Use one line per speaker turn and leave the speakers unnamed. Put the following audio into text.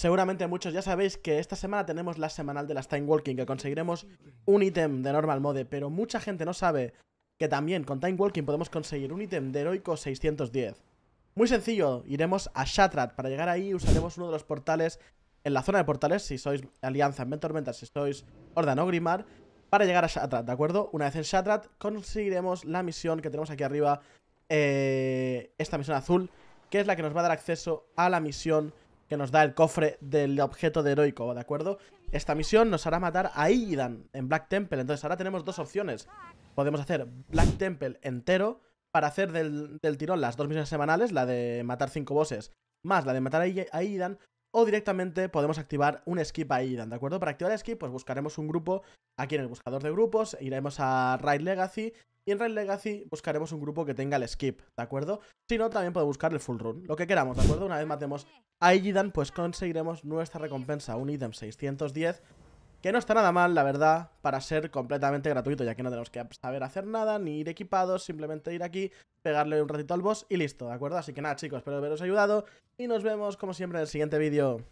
Seguramente muchos ya sabéis que esta semana tenemos la semanal de las Time Walking, que conseguiremos un ítem de normal mode, pero mucha gente no sabe que también con Time Walking podemos conseguir un ítem de heroico 610. Muy sencillo, iremos a Shatrat. Para llegar ahí usaremos uno de los portales en la zona de portales, si sois Alianza, en ventormentas si sois Orda o Grimar, para llegar a Shatrat, ¿de acuerdo? Una vez en Shatrat conseguiremos la misión que tenemos aquí arriba, eh, esta misión azul, que es la que nos va a dar acceso a la misión que nos da el cofre del objeto de heroico, ¿de acuerdo? Esta misión nos hará matar a Illidan en Black Temple, entonces ahora tenemos dos opciones. Podemos hacer Black Temple entero para hacer del, tirón las dos misiones semanales, la de matar cinco bosses más la de matar a Illidan, o directamente podemos activar un skip a Illidan, ¿de acuerdo? Para activar el skip, pues buscaremos un grupo aquí en el buscador de grupos, iremos a Raid Legacy y en Raid Legacy buscaremos un grupo que tenga el skip, ¿de acuerdo? Si no, también puede buscar el full run, lo que queramos, ¿de acuerdo? Una vez matemos a Igidan, pues conseguiremos nuestra recompensa, un ítem 610, que no está nada mal, la verdad, para ser completamente gratuito, ya que no tenemos que saber hacer nada, ni ir equipados, simplemente ir aquí, pegarle un ratito al boss y listo, ¿de acuerdo? Así que nada, chicos, espero haberos ayudado y nos vemos, como siempre, en el siguiente vídeo.